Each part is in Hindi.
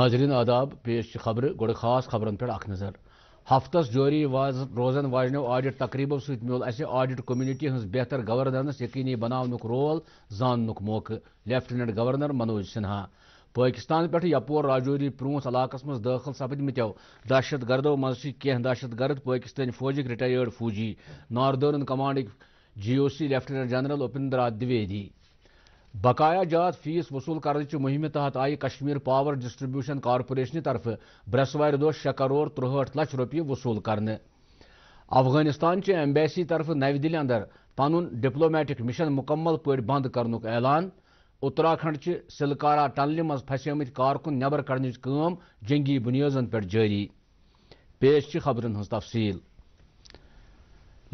नाजरीन आदाब पेश खबर गोड़ खास खबरन पे अख नजर हफ्त जारी रोजन वाजन आडिट तकरीबों सोल आडिट कम्यूनिटी हज बेहतर गवर्नेंस यकीनी बनान रोल जान मौक लेफ्टिनेंट गवर्नर मनोज सिन्हा पाकिस्तान पे यपोर राजौरी प्रूंस इलाक मज दाखिल सपदमतो दहशत गर्दो मज कह दहशत गर्द पाकिस्तानी फौजिक रिटायर्ड फौजी northern command G O C lieutenant general Upendra Dwivedi बकाया जात फीस वसूल करने मुहिम तहत आई कश्मीर पावर डिस्ट्रीब्यूशन कॉर्पोरेशन तरफ ब्रसवार दो शे करोड़ तृहठ लक्ष रुपये वसूल कर अफगानिस्तान चे एम्बेसी तरफ नव दिल्ली अंदर पन डिप्लोमेटिक मिशन मुकम्मल पे बंद कर ऐलान उत्तराखंड चे सिलकारा टनल मज फसम कारकुन नबर कड़न जंगी बुनियाजन पे जारी पेश खबरन तफसील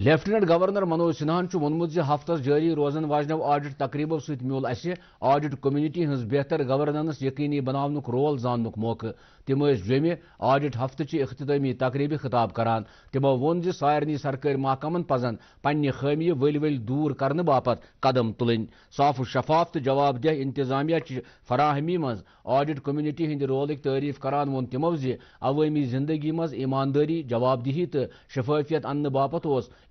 लेफ्टिनेंट गवर्नर मनोज सिन्हान वोनमुत हफ्त जारी रोजन वाजनो आडिट तकरीबो सूल मूल अस आडिट कम्युनिटी हज बेहतर गवर्नेंस यकीनी बनानुक रोल जानुक मौक तम जमि आडिट हफ्त अख्तामी तकरीबी खिताब करान तमो वो जारे सारे सरकारी महकमन पजन पन्ने खामी वल वल दूर कर बाप कदम तुलन साफ शफाफ तो जवाबदेह इंतजामिया फराहमी मडिट आडिट कम्युनिटी हंद रोल तारीफ करान वो तमो जवामी जिंदगी मज ईमानदारी जवाबदेह तो शफाफियत अन् बाप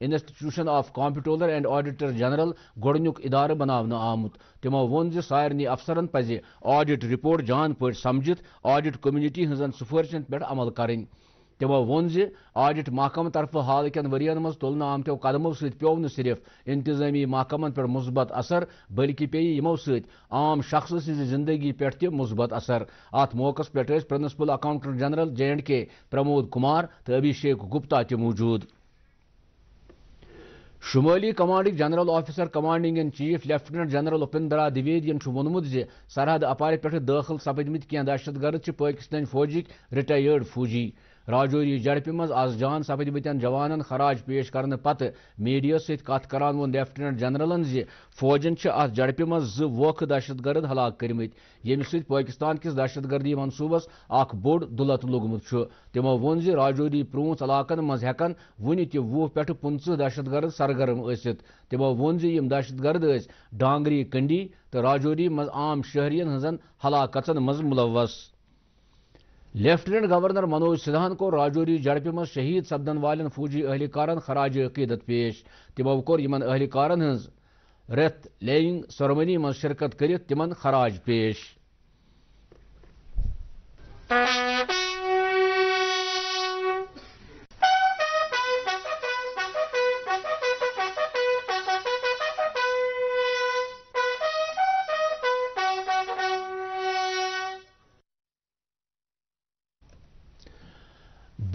institution of comptroller and auditor general गोडनुक इदार बना आमुत तमो वोन जो सारे अफसर पजि ऑडिट रिपोर्ट जान पे समझित ऑडिट कम्युनिटी हजन सिफारिशन पे अमल कर तमो वोन ऑडिट महकम तरफ हाल कन वरियन मज तुल आमत कदमों सो निफ इंतजामी महकमन पे मुस्बत असर बल्कि पे यमो सम शख्स सिंदगी पे तुस्बत असर अत मौक पे principal accountant general J and K Pramod Kumar तो अभिषेक गुप्ता त मौजूद शुमाली कमांडिक general officer commanding in chief lieutenant general Upendra द्विवेदीन वोनमुत सरहद अपारे पे दाखिल सपदम कह दहशत गर्द पाकिस्तान फौजिक रिटायर्ड फौजी राजौरी झड़पि मज आज जान सपदमतन जवान खराज पेश कर पत् मीडिया सत करान वो लेफ्टिनेंट जनरलन जि फौजन अ झड़पि मज व वोख दहशतगर्द हलाक करमत यम पाकिस्तान किस दहशतगर्दी मनसूबस अख बोड दुलत लोगमुत तमो वो राजौरी प्रूंस इलाकन मज हेकन वन तह वुह पे पंच दहशतगर्द सरगर्म थ तमो वो दहशत दहशतगर्द डांगरी कंडी तो राजौरी मज आम शहरियन हलाकतन मज मुलवस लेफ्टिनेंट गवर्नर मनोज सिन्हान को राजौरी झड़पि में शहीद सपदन वाल फौजी अहलकार खराज अकीदत पेश तमो कोर अहलकार रेत लेंग सरमनी मिरकत शिरकत कर खराज पेश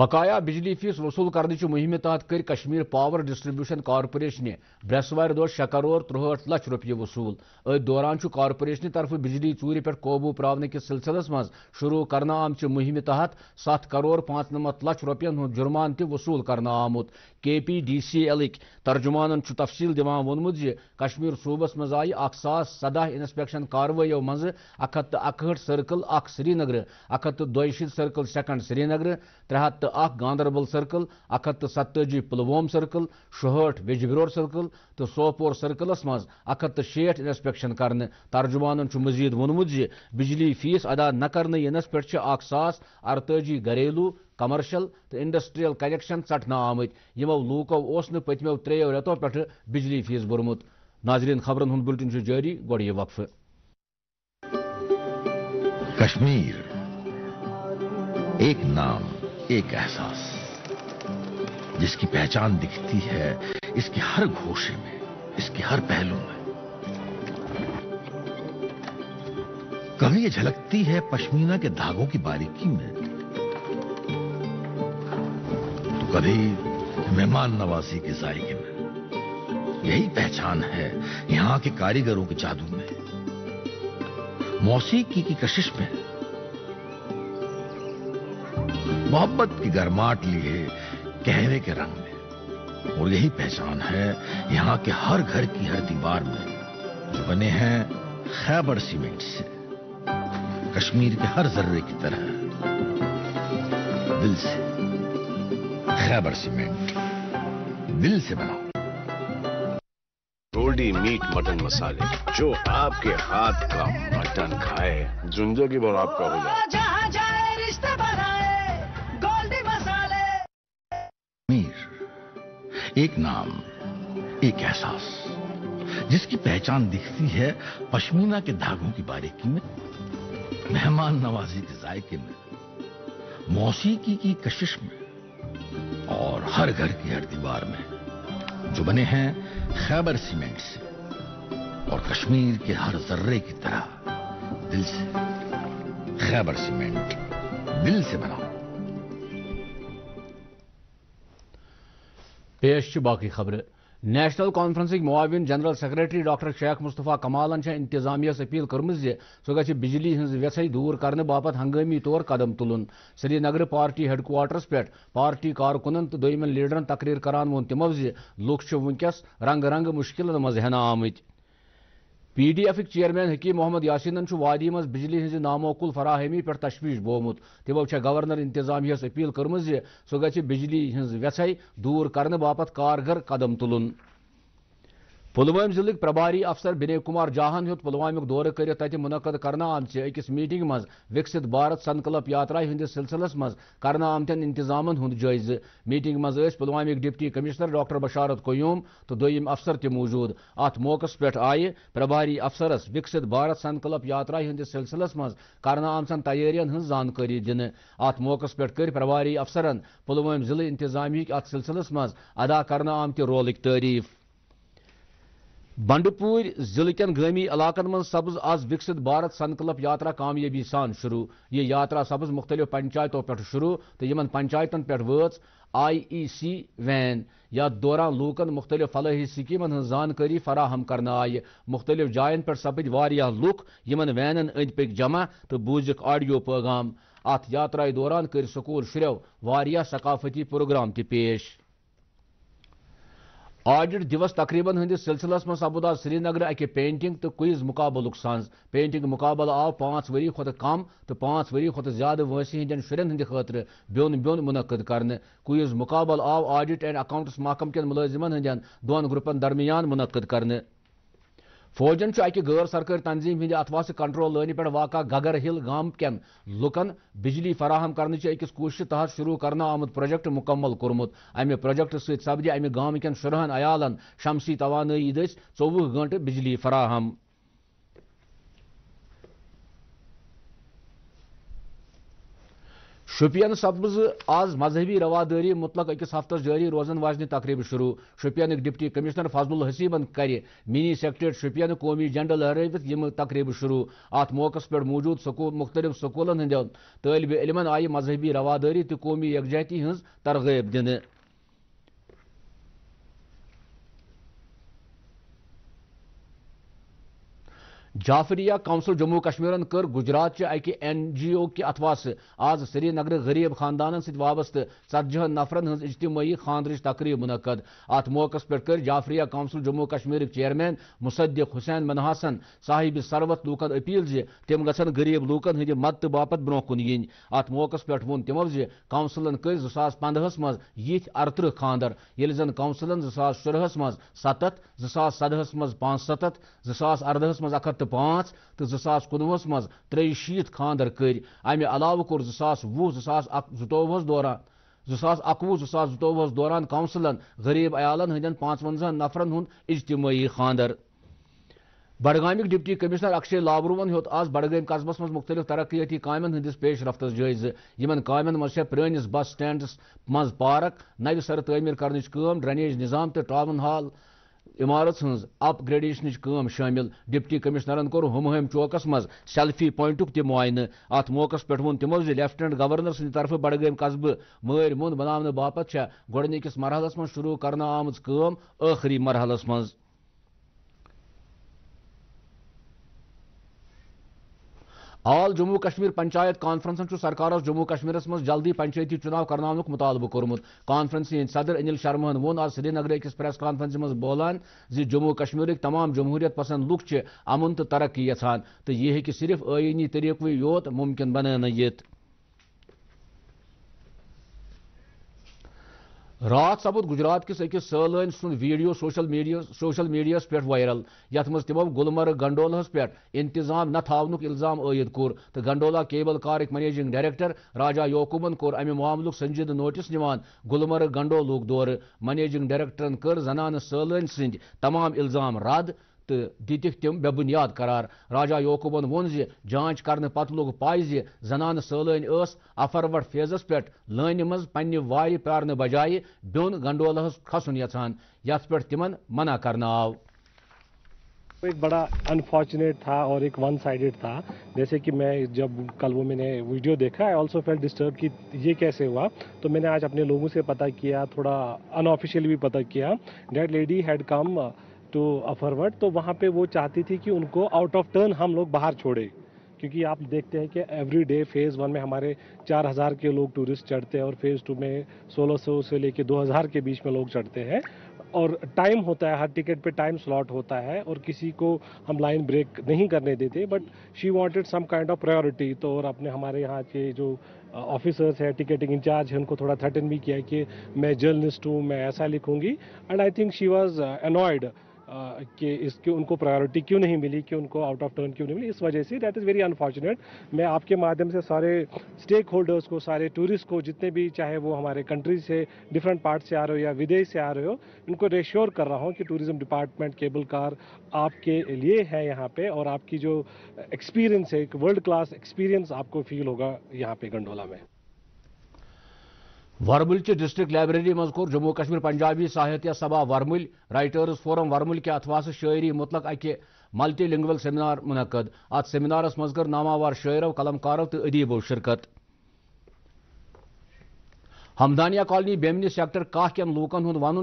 बकाया बिजली फीस वसूल करने मुहिम तहत कर कश्मीर पावर डिस्ट्रीब्यूशन कॉर्पोरेशन ब्रसवार दो शे करोड़ तृहठ लक्ष रुपये वसूल अथ दौरान कॉर्पोरेशन तरफ बिजली चूरी पे कबू प्रावने के सिलसिलस में शुरू कर आमच मुहिम तहत सत करोड़ पांचनमत लक्ष रुपये जुर्मान तसूल कर आमुत K P D C L तर्जुमान तफसील दिवान वोनमुत कश्मीर सूबस मज आई अख सास सदह इंस्पेक्शन कार्रवाई मज अख हत सर्कल अख श्रीनगर अख हत सर्कल सेकंड श्रीनगर त्रे हत अख गांधरबल सर्कल अख हथ सत्जी पुलवोम सर्कल शहठ वेजबिरोर सर्कल तो सोपोर सर्कलस मज अख हथ शेठ इंस्पेक्शन कर तर्जुमान मजीद वोनमुत बिजली फीस अदा न कर पे सास अरतजी घरेलू कमर्शल तो इंडस्ट्रियल कनेक्शन चटना आमित यमो लूको पत्मो त्रेयो रेतो पे बिजली फीस बोर्मुत नाजरीन खबरन हूं बुलेटिन जारी गो ये वक्फ कश्मीर एक नाम एक एहसास जिसकी पहचान दिखती है इसके हर घोषे में इसके हर पहलू में कभी ये झलकती है पश्मीना के धागों की बारीकी में तो कभी मेहमान नवाजी के जायके में यही पहचान है यहां के कारीगरों के जादू में मौसीकी की कशिश में मोहब्बत की गर्माहट ली है कहने के रंग में और यही पहचान है यहाँ के हर घर की हर दीवार में जो बने हैं खैबर सीमेंट से कश्मीर के हर जर्रे की तरह दिल से खैबर सीमेंट दिल से बनाओ गोल्डी मीट मटन मसाले जो आपके हाथ का मटन खाए जिंदगी भर आपका हो जाए एक नाम एक एहसास जिसकी पहचान दिखती है पश्मीना के धागों की बारीकी में मेहमान नवाजी के जायके में मौसीकी की कशिश में और हर घर की हर दीवार में जो बने हैं खैबर सीमेंट से और कश्मीर के हर जर्रे की तरह दिल से खैबर सीमेंट दिल से बना पेश बाकी खबर नेशनल कॉन्फ्रेंस मुआविन general secretary doctor Sheikh Mustafa कमालन इंतजामिया अपील कर्म सह ग बिजली हज व्यसई दूर करने बाप हंगामी तौर कदम तुलन श्रीनगर पार्टी हेडक्वार्टरस पे पार्टी कारकुन तो दोमन लीडरन तकरीर करान वो तमो लूख वस रंग रंग मुश्किल मज हेन आमत P D F chairman Hakim Mohammad यासिनन वादी मज बिजली हज नामोकुल फराहमी पे तशवीश बोमुत तमो गवर्नर इंतजाम अपील कर्म सह ग बिजली हज व्यथाई दूर कर बाप कारगर कदम तुल पुलवाम जिले प्रभारी अफसर विनय कुमार जाहन ह्युत पुलवामुक दौर कर मुनद कर अकिस मीटिंग मज विकसित भारत संकल्प यात्रा हंद सिलसिलस मज कर आमतन इंतजाम हूं जायज मीटिंग मज पुलवामिक deputy commissioner doctor Basharat Qayoom तो दुम अफसर त मौजूद अत मौक पे आये प्रभारी अफसरस विकसित भारत संकल्प यात्रा हंद सिलसिलस मज कर आमचन तैयारियन हज जानकारी दिन अत मौक पे कर प्रभारी अफसर पुलवाम जिले इंतजाम अत सिलसिलस मज अदा कर आमत रोल तारीफ बंडपूर जिले कन ग्रामी इलाकन मं सब्ज आज विकसित भारत संकल्प यात्रा कामयाबी सान शुरू यह यात्रा सब्ज मुख्त पंचायतों पे शुरू तो इन पंचायतन पे वच आई ई सी वैन या दौरान लूकन मुख्तलि फलही स्कीमन जानकारी फराहम कर आय मुख्त जायन पे सपद वारिया लुक इन वैनन अंद पक जमा तो बूजिक आडियो पैगाम अत यात्रा दौरान कर सकूल शुरू वारिया सकाफती प्रोग्राम पेश आडिट दिवस तकरीबन हंदिस सिलसिलस मज सबुदा श्रीनगर अक पेंटिंग तो क्विज मुकाबल साज पेंटिंग मुकाबल आव पाँच वरी खुत कम तो पाँच वरी खुत ज्यादा वसी हंदन शुरन हंद खतर ब्योन ब्योन मुनद कर कुज मुकाबल आव आडिट एंड अकाउंट्स महकम केन मुलिमन हंदन दोन ग्रुपन दरमियान मुनद कर फौजन अकि गैर सरकारी तंजीम हंद अथवा कंट्रोल लान पे वाक़ गगर हिल गाम लुकन बिजली फराहम कर अकिस तहत शुरू करना आमुद प्रोजेक्ट मुकम्मल कोर्मुत अमि प्रोजेक्ट सपदि अमि गाम शुरहन अयालन शमसी तवानई दस चौवह गंटे बिजली फराहम शुपियन सपज आज मजहबी रवादारी मुतल अकिस हफ्त जारी रोजन वाजन तकरीब शुरू शुपियन डिप्टी कमिश्नर फजलुल हसीबन कर मिनी सेक्रेटरी शुपियन कौमी झंडा लहरवित यु तकरीब शुरू अत मौकस पे मौजूद मुख्तलिफ सकूलन हंद तलब इलमन आई मजहबी रवादारी तो कौमी यकजहती हज तरगीब दिन जाफरिया काउंसिल जम्मू कश्मीर कर् गुजरात अक एन जी ओ कि अथवास आज श्रीनगर गरीब खानदान सवस्त सत्जह नफर हज इजतमी खानद तकरीब मुनद अत मौक पे कर् जाफरिया काउंसिल जम्मू कश्मीर चेयरमैन मुसद्दिक हुसैन मनहासन साहिब सरवत लूकन अपील ज तम गरीब लूकन हंद मदत बाप ब्रो कुन इन अत मौक पे वो तमो कौंसिलन कर जो सास पंदहस मज अरतृह खानदर ये जन कौंसिलन जो सास शुरहस मज सतत जो मज पांच सतत जो सास मज अखत तो पाँच तो जो सास कुनवस मज त्रे शीत खांदर कर अमे अलाव कोर जो सास वुह दौरान जो सास अकवु जो सास दौरान काउंसलन गरीब अयालन हंदन पांचवंजा नफरन हुन इज्तमी खांदर बडगामिक डिप्टी कमिश्नर अक्षय लाबरूवन होत आज बडगम कस्बस मज मुख्तलिफ तरक्याती काम हंदिस पेश रफ्त जायज यमन कामन मज प्रिस बस स्टैंडस मज पार्क नव सर तमीर कर ड्रेनेज निजाम तो टाउन हाल इमारत हज कम शामिल डिप्टी कमिश्नरन कोर हमहम चौकस मज सेल्फी पॉइंट मुआन अत मौक पे वो तमो लेफ्टिनेंट गवर्नर सदि तरफ बडगम कस्ब मर मुंद बना बापत गोडनिकिस मरहलस कर आम आखिरी मरहलस मं आल जम्मू कश्मीर पंचायत कॉन्फ्रेंसन सरकार जम्मू कश्मीर मज जल्दी पंचायती चुनाव करना मुतालबु कर्मुत कॉन्फ्रेंस हिंद सदर अनिल शर्मा वोन आज श्रीनगर अकिस प्रेस कॉन्फ्रेंस मज बोलान जम्मू कश्मीर तमाम जमहूरियत पसंद लुक अमन तो तरक् यहान तो यह हे सिर्फ आइनी योत मुमकिन बनान रात सपद गुजरात किस अकिस सलान सुन video social media social media पे वायरल ये तमो गुलमर्ग गंडोल पे इंतजाम न थान इल्जाम आयद कोर तो गंडोला केबल कारक मैनेजिंग डायरेक्टर राजा योकुमन कोर अमि मामल संजीद नोटिस निवान गुलमर्ग गंडोल दौर मैनेजिंग डायरेक्टर कर जनान सलान संद तमाम इल्जाम रद्द तो दिख तम बे याद करार राजा योकूबन वोन जांच कर पत् लोग पाई जि जनान सलान अफरवट फेजस पे लान मज पे वारि प्यार बजाय बोन गंडोल खसन यहान ये तिम मना कर आव एक बड़ा अनफॉर्चुनेट था और एक वन साइडेड था जैसे कि मैं जब कल वो मैंने वीडियो देखा आई ऑल्सो फेल डिस्टर्ब कि ये कैसे हुआ तो मैंने आज अपने लोगों से पता किया थोड़ा अनऑफिशियली भी पता किया that lady had come to afterward तो वहाँ पे वो चाहती थी कि उनको आउट ऑफ टर्न हम लोग बाहर छोड़े क्योंकि आप देखते हैं कि एवरी डे फेज़ वन में हमारे 4000 के लोग टूरिस्ट चढ़ते हैं और फेज़ टू में 1600 से लेके 2000 के बीच में लोग चढ़ते हैं और टाइम होता है हर टिकट पे टाइम स्लॉट होता है और किसी को हम लाइन ब्रेक नहीं करने देते but she wanted some kind of priority तो और अपने हमारे यहाँ के जो ऑफिसर्स है टिकटिंग इंचार्ज है उनको थोड़ा थर्टन भी किया कि मैं जर्नलिस्ट हूँ मैं ऐसा लिखूँगी and I think she was annoyed कि इसकी उनको प्रायोरिटी क्यों नहीं मिली कि उनको आउट ऑफ टर्न क्यों नहीं मिली इस वजह say that is very unfortunate मैं आपके माध्यम से सारे स्टेक होल्डर्स को सारे टूरिस्ट को जितने भी चाहे वो हमारे कंट्री से डिफरेंट पार्ट से आ रहे हो या विदेश से आ रहे हो उनको रेश्योर कर रहा हूँ कि टूरिज्म डिपार्टमेंट केबल कार आपके लिए है यहाँ पे और आपकी जो एक्सपीरियंस है एक वर्ल्ड क्लास एक्सपीरियंस आपको फील होगा यहाँ पे गंडोला में वर्मुलचि डिस्ट्रिक्ट लाइब्रेरी मज कोर जम्मू कश्मीर पंजाबी साहित्य सभा वर्मुल राइटर्स फोरम वर्मुल के अथवास शायरी मुतलक अक मल्टी लिंगवल सेमिनार मुनद अत सेमिनारस मज कर नामावार शायरों कलमकारों तो अदीबो शिरकत हमदानिया कॉलोनी बेमनी सेक्टर कह कन लूकन हूं वन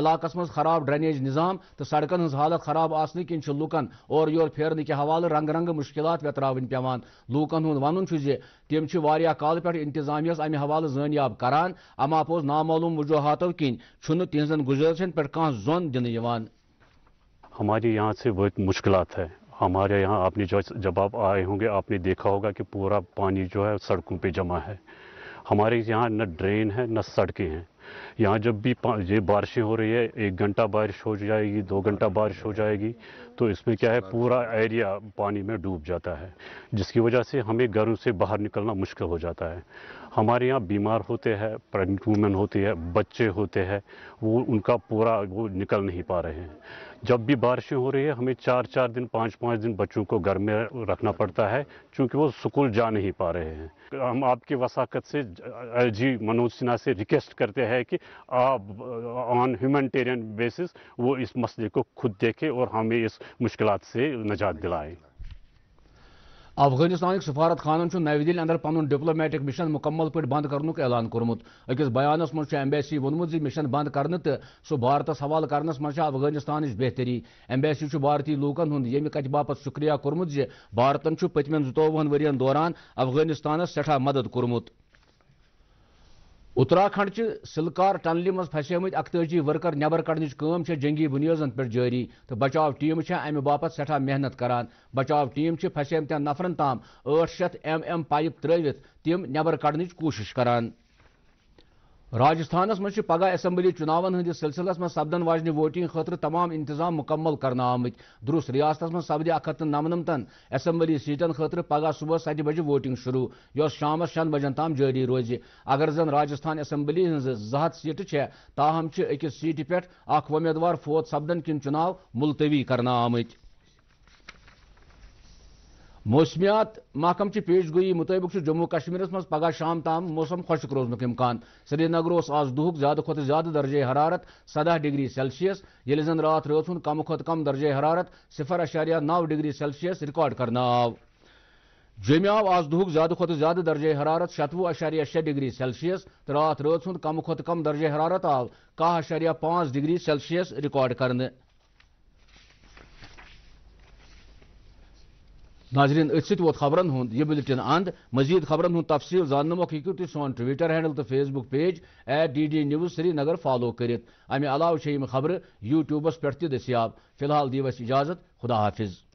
इलाक मज खराब ड्रेनेज निजाम तो सड़कन हज हालत खराब आने कि लूकन और योर फेरने के हवाले रंग रंग मुश्किल वतरावन पेवान लूकन हूं वन तम काल पे इंतजामिया अमि हवाले जानियाब करान अमा पोज नामालूम वजूहतों कि तिजन गुजरशन पे कह जोन दिन हमारे यहाँ से बहुत मुश्किल है हमारे यहाँ आपने जो जब आप आए होंगे आपने देखा होगा कि पूरा पानी जो है सड़कों पे जमा है हमारे यहाँ न ड्रेन है न सड़कें हैं यहाँ जब भी ये बारिशें हो रही है एक घंटा बारिश हो जाएगी दो घंटा बारिश हो जाएगी तो इसमें क्या है पूरा एरिया पानी में डूब जाता है जिसकी वजह से हमें घरों से बाहर निकलना मुश्किल हो जाता है हमारे यहाँ बीमार होते हैं प्रेगनेंट वूमेन होती है बच्चे होते हैं वो उनका पूरा वो निकल नहीं पा रहे हैं जब भी बारिशें हो रही है हमें चार चार दिन पाँच पाँच दिन बच्चों को घर में रखना पड़ता है क्योंकि वो स्कूल जा नहीं पा रहे हैं हम आपकी वसाकत से जी मनोज सिन्हा से रिक्वेस्ट करते हैं कि आप ऑन ह्यूमनटेरियन बेसिस वो इस मसले को खुद देखें और हमें इस मुश्किल से निजात दिलाएँ अफगानिस्तान सफारत खान नव दिल्ली अंदर पुन डिप्लोमेटिक मिशन मुकम्मल पे बंद कर ऐलान कोर्मुत अकिस बयान मे एम्बेसी मिशन बंद कर सो भारत हवाल कर अफगानिस्तान बेहतरी एम्बेसी भारतीय लूकन हूं ये कत बा शुक्रिया कर्मुत भारतन पतम जुतोवन वरियन दौरान अफगानिस्तान सठा मदद कर्मुत उत्तराखंड सिलकार टनल मज फसम अकतजी वर्कर नबर कड़न जंगी बुनियाजन पे जारी तो बचाव टीम अमि बाप सठा मेहनत करान बचाव टीम फसम नफरन ताम ठ शत एम एम पाइप त्रवित तम नबर कड़न कोशिश करान राजस्थान मज पगह असम्बली चुनाव हंदिस सिलसिलस सपदन वाजि वोटिंग खुद तमाम इंतजाम मुकम्मल कर दुरुस्त रियासत मज सपदि अख हथ नमनमतन असम्बली सीटन खुद पगह सुबह सत बजे वोटिंग शुरू यह शाम शन बजन तम जारी रोज अगर जन राजस्थान असम्बली हज जहत सीट है ताहम अकस सीट पे अख उम्मीदवार फोत सपदन किन चुनाव मुलतवी कर आमित मौसमियात महकम गोई मुताबिक जम्मू कश्मीर में पगह शाम तमाम मौसम खुशक रोजन इम्कान श्रीनगर आज दुह ज्यादा खुत ज्यादा दर्जे हरारत सदह डिग्री सेल्सियस ये जन रात रात कम खुत कम दर्जे हरारत सिफर अशारिया नौ डिग्री सेल्सियस रिकॉर्ड कर आव जमे आव आज दुह ज्यादा खुत ज्यादा दर्जे हरारत शतव अशारिया शे डिग्री सेल्सियस तो रात रात कम खुत कम दर्जे हरारत आव कह अशारिया पांच डिग्री सेल्सियस रिकॉर्ड कर नाजरन अत सो खबरन हूं यह बुलेटिन अंद मजीद खबरन हूं तफसील जान मोखो तुम सोन ट्विटर हैंडल तो Facebook page at D D news Srinagar follow कर अमे अलाव खबर यूट्यूबस पे दस्याब फिलहाल दीव इजाजत खुदा हाफिज़